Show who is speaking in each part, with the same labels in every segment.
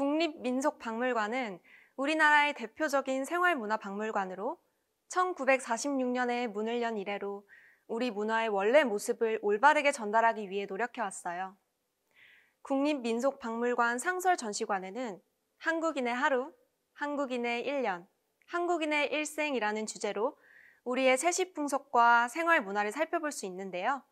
Speaker 1: 국립민속박물관은 우리나라의 대표적인 생활문화 박물관으로 1946년에 문을 연 이래로 우리 문화의 원래 모습을 올바르게 전달하기 위해 노력해왔어요. 국립민속박물관 상설 전시관에는 한국인의 하루, 한국인의 1년, 한국인의 일생이라는 주제로 우리의 세시 풍속과 생활 문화를 살펴볼 수 있는데요.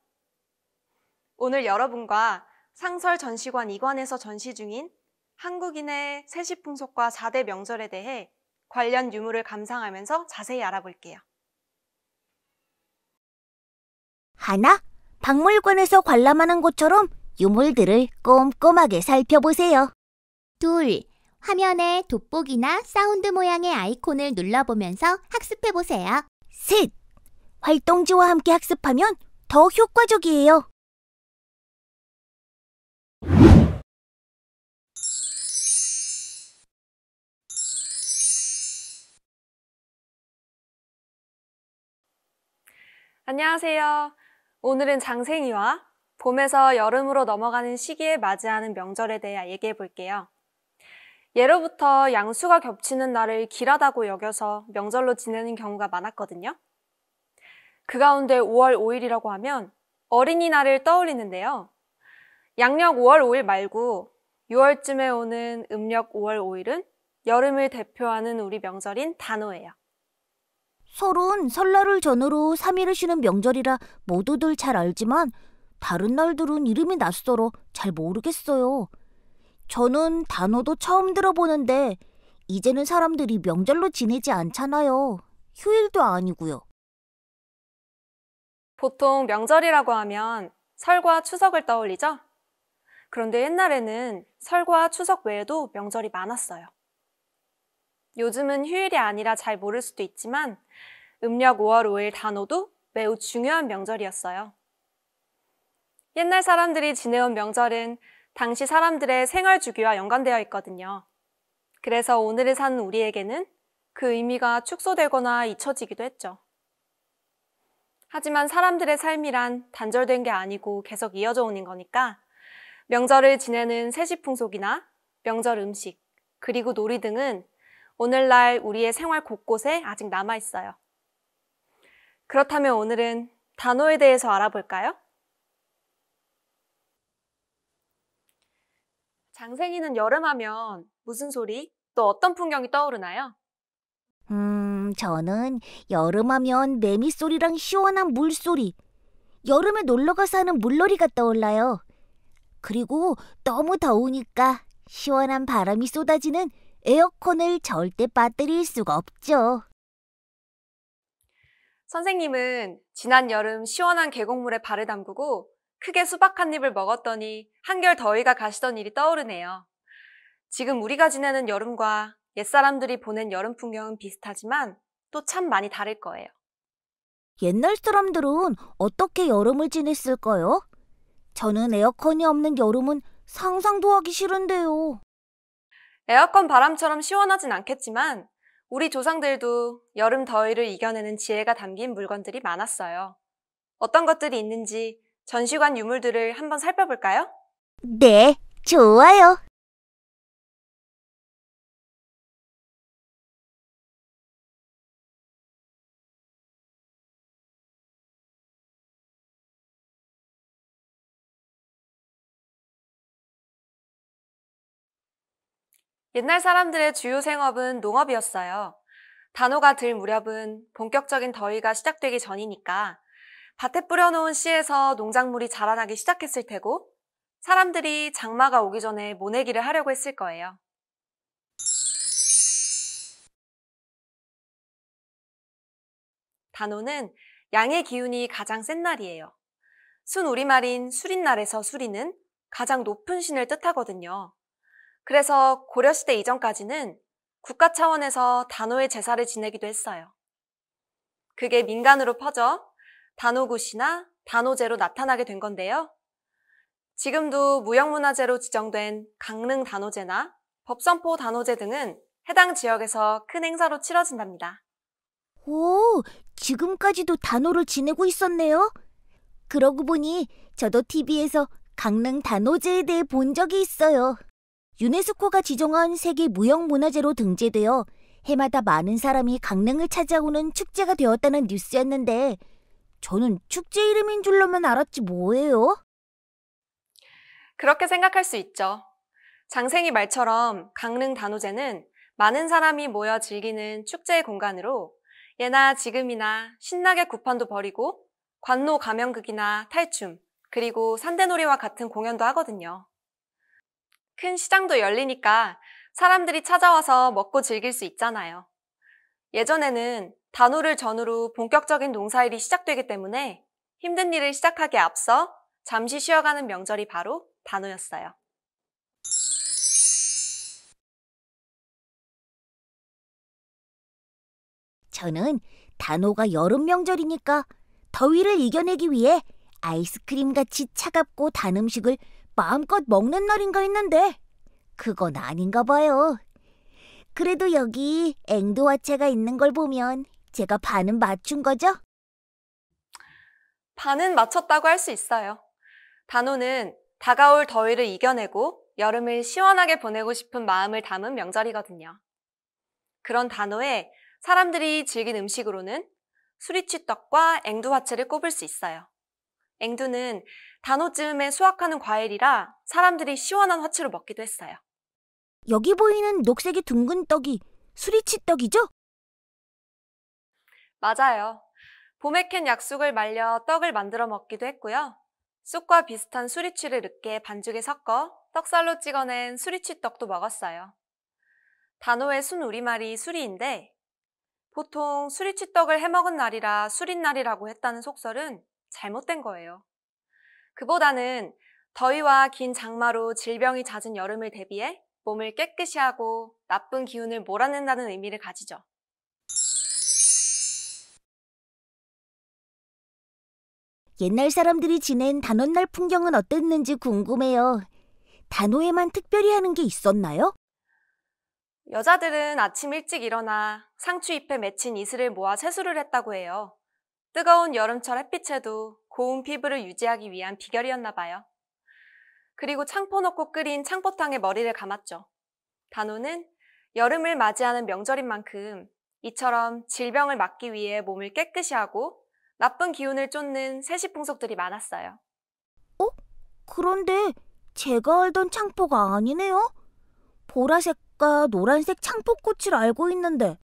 Speaker 1: 오늘 여러분과 상설 전시관 2관에서 전시 중인 한국인의 세시 풍속과 4대 명절에 대해 관련 유물을 감상하면서 자세히 알아볼게요.
Speaker 2: 하나, 박물관에서 관람하는 것처럼 유물들을 꼼꼼하게 살펴보세요. 둘, 화면에 돋보기나 사운드 모양의 아이콘을 눌러보면서 학습해보세요. 셋, 활동지와 함께 학습하면 더 효과적이에요.
Speaker 1: 안녕하세요. 오늘은 장생이와 봄에서 여름으로 넘어가는 시기에 맞이하는 명절에 대해 얘기해 볼게요. 예로부터 양수가 겹치는 날을 길하다고 여겨서 명절로 지내는 경우가 많았거든요. 그 가운데 5월 5일이라고 하면 어린이날을 떠올리는데요. 양력 5월 5일 말고 6월쯤에 오는 음력 5월 5일은 여름을 대표하는 우리 명절인 단오예요.
Speaker 2: 설은 설날을 전후로 3일을 쉬는 명절이라 모두들 잘 알지만 다른 날들은 이름이 낯설어 잘 모르겠어요. 저는 단어도 처음 들어보는데 이제는 사람들이 명절로 지내지 않잖아요. 휴일도 아니고요.
Speaker 1: 보통 명절이라고 하면 설과 추석을 떠올리죠? 그런데 옛날에는 설과 추석 외에도 명절이 많았어요. 요즘은 휴일이 아니라 잘 모를 수도 있지만 음력 5월 5일 단오도 매우 중요한 명절이었어요. 옛날 사람들이 지내온 명절은 당시 사람들의 생활 주기와 연관되어 있거든요. 그래서 오늘을 사는 우리에게는 그 의미가 축소되거나 잊혀지기도 했죠. 하지만 사람들의 삶이란 단절된 게 아니고 계속 이어져 오는 거니까 명절을 지내는 세시 풍속이나 명절 음식, 그리고 놀이 등은 오늘날 우리의 생활 곳곳에 아직 남아 있어요. 그렇다면 오늘은 단어에 대해서 알아볼까요? 장생이는 여름하면 무슨 소리 또 어떤 풍경이 떠오르나요?
Speaker 2: 음, 저는 여름하면 매미 소리랑 시원한 물 소리, 여름에 놀러 가서 하는 물놀이가 떠올라요. 그리고 너무 더우니까 시원한 바람이 쏟아지는 에어컨을 절대 빠뜨릴 수가 없죠.
Speaker 1: 선생님은 지난 여름 시원한 계곡물에 발을 담그고 크게 수박 한 입을 먹었더니 한결 더위가 가시던 일이 떠오르네요. 지금 우리가 지내는 여름과 옛사람들이 보낸 여름 풍경은 비슷하지만 또 참 많이 다를 거예요.
Speaker 2: 옛날 사람들은 어떻게 여름을 지냈을까요? 저는 에어컨이 없는 여름은 상상도 하기 싫은데요.
Speaker 1: 에어컨 바람처럼 시원하진 않겠지만 우리 조상들도 여름 더위를 이겨내는 지혜가 담긴 물건들이 많았어요. 어떤 것들이 있는지
Speaker 2: 전시관 유물들을 한번 살펴볼까요? 네, 좋아요.
Speaker 1: 옛날 사람들의 주요 생업은 농업이었어요. 단호가 들 무렵은 본격적인 더위가 시작되기 전이니까 밭에 뿌려놓은 씨에서 농작물이 자라나기 시작했을 테고 사람들이 장마가 오기 전에 모내기를 하려고 했을 거예요. 단호는 양의 기운이 가장 센 날이에요. 순 우리말인 수린날에서 수리는 가장 높은 신을 뜻하거든요. 그래서 고려시대 이전까지는 국가 차원에서 단오의 제사를 지내기도 했어요. 그게 민간으로 퍼져 단오굿이나 단오제로 나타나게 된 건데요. 지금도 무형문화재로 지정된 강릉 단오제나 법선포 단오제 등은 해당 지역에서 큰 행사로 치러진답니다.
Speaker 2: 오, 지금까지도 단오를 지내고 있었네요. 그러고 보니 저도 TV에서 강릉 단오제에 대해 본 적이 있어요. 유네스코가 지정한 세계 무형문화재로 등재되어 해마다 많은 사람이 강릉을 찾아오는 축제가 되었다는 뉴스였는데 저는 축제 이름인 줄로만 알았지 뭐예요?
Speaker 1: 그렇게 생각할 수 있죠. 장생이 말처럼 강릉 단오제는 많은 사람이 모여 즐기는 축제의 공간으로 예나 지금이나 신나게 구판도 벌이고 관노 가면극이나 탈춤 그리고 산대놀이와 같은 공연도 하거든요. 큰 시장도 열리니까 사람들이 찾아와서 먹고 즐길 수 있잖아요. 예전에는 단오를 전후로 본격적인 농사일이 시작되기 때문에 힘든 일을 시작하기에 앞서 잠시 쉬어가는 명절이 바로 단오였어요.
Speaker 2: 저는 단오가 여름 명절이니까 더위를 이겨내기 위해 아이스크림 같이 차갑고 단 음식을 마음껏 먹는 날인가 했는데 그건 아닌가 봐요. 그래도 여기 앵두화채가 있는 걸 보면 제가 반은 맞춘 거죠?
Speaker 1: 반은 맞췄다고 할 수 있어요. 단오는 다가올 더위를 이겨내고 여름을 시원하게 보내고 싶은 마음을 담은 명절이거든요. 그런 단오에 사람들이 즐긴 음식으로는 수리치떡과 앵두화채를 꼽을 수 있어요. 앵두는 단오쯤에 수확하는 과일이라 사람들이 시원한 화채로 먹기도 했어요.
Speaker 2: 여기 보이는 녹색이 둥근 떡이 수리치 떡이죠?
Speaker 1: 맞아요. 봄에 캔 약쑥을 말려 떡을 만들어 먹기도 했고요. 쑥과 비슷한 수리치를 늦게 반죽에 섞어 떡살로 찍어낸 수리치 떡도 먹었어요. 단오의순 우리말이 수리인데 보통 수리치 떡을 해먹은 날이라 수린날이라고 했다는 속설은 잘못된 거예요. 그보다는 더위와 긴 장마로 질병이 잦은 여름을 대비해 몸을 깨끗이 하고 나쁜 기운을 몰아낸다는 의미를 가지죠.
Speaker 2: 옛날 사람들이 지낸 단원날 풍경은 어땠는지 궁금해요. 단오에만 특별히 하는 게 있었나요?
Speaker 1: 여자들은 아침 일찍 일어나 상추 잎에 맺힌 이슬을 모아 세수를 했다고 해요. 뜨거운 여름철 햇빛에도 고운 피부를 유지하기 위한 비결이었나 봐요. 그리고 창포 넣고 끓인 창포탕에 머리를 감았죠. 단호는 여름을 맞이하는 명절인 만큼 이처럼 질병을 막기 위해 몸을 깨끗이 하고 나쁜 기운을 쫓는 세시 풍속들이 많았어요.
Speaker 2: 어? 그런데 제가 알던 창포가 아니네요? 보라색과 노란색 창포꽃을 알고 있는데.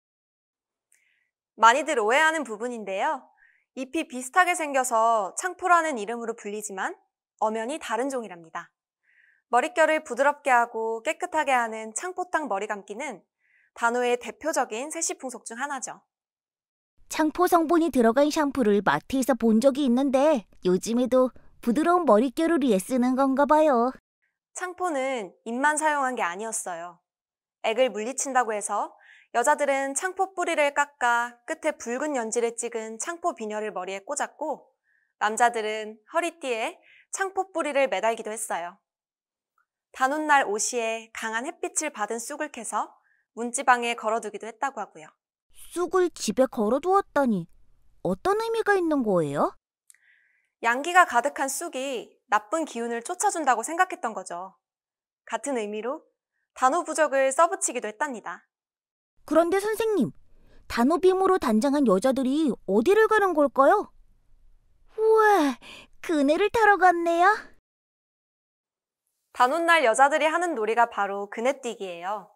Speaker 1: 많이들 오해하는 부분인데요. 잎이 비슷하게 생겨서 창포라는 이름으로 불리지만 엄연히 다른 종이랍니다. 머릿결을 부드럽게 하고 깨끗하게 하는 창포탕 머리 감기는 단호의 대표적인 세시풍속 중 하나죠.
Speaker 2: 창포 성분이 들어간 샴푸를 마트에서 본 적이 있는데 요즘에도 부드러운 머릿결을 위해 쓰는 건가 봐요.
Speaker 1: 창포는 잎만 사용한 게 아니었어요. 액을 물리친다고 해서 여자들은 창포 뿌리를 깎아 끝에 붉은 연지를 찍은 창포 비녀를 머리에 꽂았고 남자들은 허리띠에 창포 뿌리를 매달기도 했어요. 단오날 오시에 강한 햇빛을 받은 쑥을 캐서 문지방에 걸어두기도 했다고 하고요.
Speaker 2: 쑥을 집에 걸어두었다니 어떤 의미가 있는 거예요?
Speaker 1: 양기가 가득한 쑥이 나쁜 기운을 쫓아준다고 생각했던 거죠. 같은 의미로 단오 부적을 써붙이기도 했답니다.
Speaker 2: 그런데 선생님, 단호빔으로 단장한 여자들이 어디를 가는 걸까요? 우와, 그네를
Speaker 1: 타러 갔네요. 단오날 여자들이 하는 놀이가 바로 그네뛰기예요.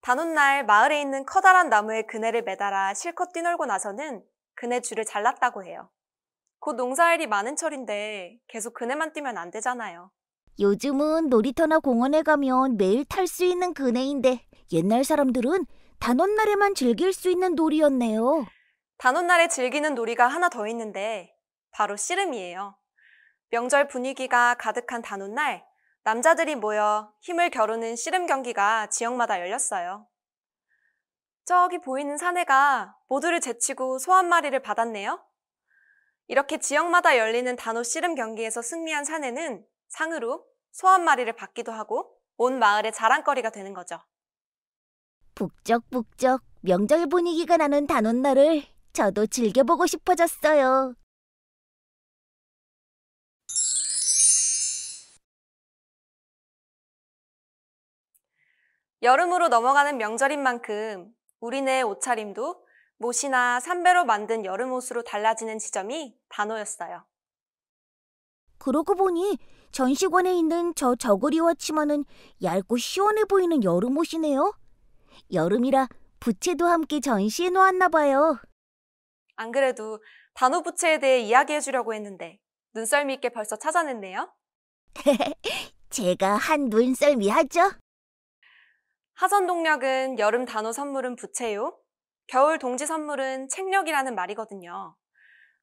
Speaker 1: 단오날 마을에 있는 커다란 나무에 그네를 매달아 실컷 뛰놀고 나서는 그네 줄을 잘랐다고 해요. 곧 농사일이 많은 철인데 계속 그네만 뛰면 안 되잖아요.
Speaker 2: 요즘은 놀이터나 공원에 가면 매일 탈 수 있는 그네인데 옛날 사람들은 단원날에만 즐길 수 있는 놀이였네요.
Speaker 1: 단원날에 즐기는 놀이가 하나 더 있는데 바로 씨름이에요. 명절 분위기가 가득한 단오날 남자들이 모여 힘을 겨루는 씨름 경기가 지역마다 열렸어요. 저기 보이는 사내가 모두를 제치고 소 한 마리를 받았네요. 이렇게 지역마다 열리는 단오 씨름 경기에서 승리한 사내는 상으로 소 한 마리를 받기도 하고 온 마을의 자랑거리가 되는 거죠.
Speaker 2: 북적북적 명절 분위기가 나는 단오날을 저도 즐겨보고 싶어졌어요.
Speaker 1: 여름으로 넘어가는 명절인 만큼 우리네 옷차림도 못이나 삼베로 만든 여름 옷으로 달라지는 지점이 단오였어요.
Speaker 2: 그러고 보니 전시관에 있는 저 저고리와 치마는 얇고 시원해 보이는 여름 옷이네요. 여름이라 부채도 함께 전시해 놓았나 봐요.
Speaker 1: 안 그래도 단호 부채에 대해 이야기해 주려고 했는데 눈썰미 있게 벌써 찾아냈네요.
Speaker 2: 제가 한 눈썰미 하죠.
Speaker 1: 하선 동력은 여름 단호 선물은 부채요. 겨울 동지 선물은 책력이라는 말이거든요.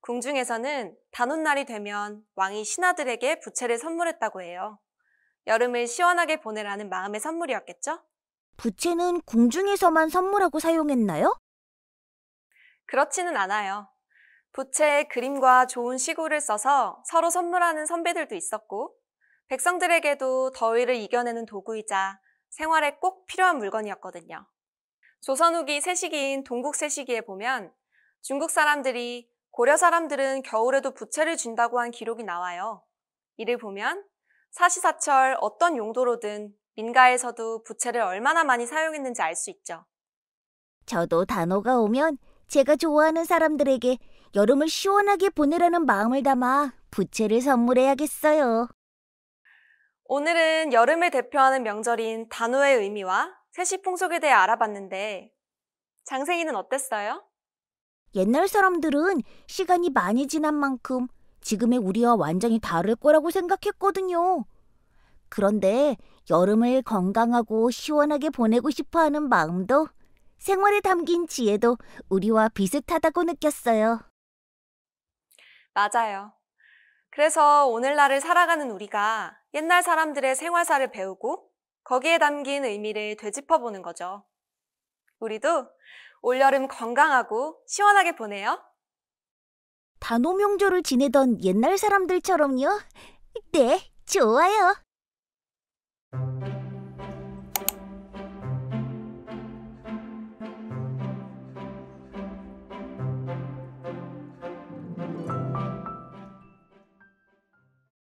Speaker 1: 궁중에서는 단오날이 되면 왕이 신하들에게 부채를 선물했다고 해요. 여름을 시원하게 보내라는 마음의 선물이었겠죠?
Speaker 2: 부채는 궁중에서만 선물하고 사용했나요?
Speaker 1: 그렇지는 않아요. 부채의 그림과 좋은 시구를 써서 서로 선물하는 선배들도 있었고 백성들에게도 더위를 이겨내는 도구이자 생활에 꼭 필요한 물건이었거든요. 조선 후기 세시기인 동국 세시기에 보면 중국 사람들이 고려 사람들은 겨울에도 부채를 준다고 한 기록이 나와요. 이를 보면 사시사철 어떤 용도로든 민가에서도 부채를 얼마나 많이 사용했는지 알 수 있죠.
Speaker 2: 저도 단호가 오면 제가 좋아하는 사람들에게 여름을 시원하게 보내라는 마음을 담아 부채를 선물해야겠어요.
Speaker 1: 오늘은 여름을 대표하는 명절인 단오의 의미와 세시 풍속에 대해 알아봤는데 장생이는 어땠어요?
Speaker 2: 옛날 사람들은 시간이 많이 지난 만큼 지금의 우리와 완전히 다를 거라고 생각했거든요. 그런데 여름을 건강하고 시원하게 보내고 싶어 하는 마음도 생활에 담긴 지혜도 우리와 비슷하다고 느꼈어요.
Speaker 1: 맞아요. 그래서 오늘날을 살아가는 우리가 옛날 사람들의 생활사를 배우고 거기에 담긴 의미를 되짚어보는 거죠. 우리도 올여름 건강하고 시원하게 보내요.
Speaker 2: 단오명절을 지내던 옛날 사람들처럼요? 네, 좋아요.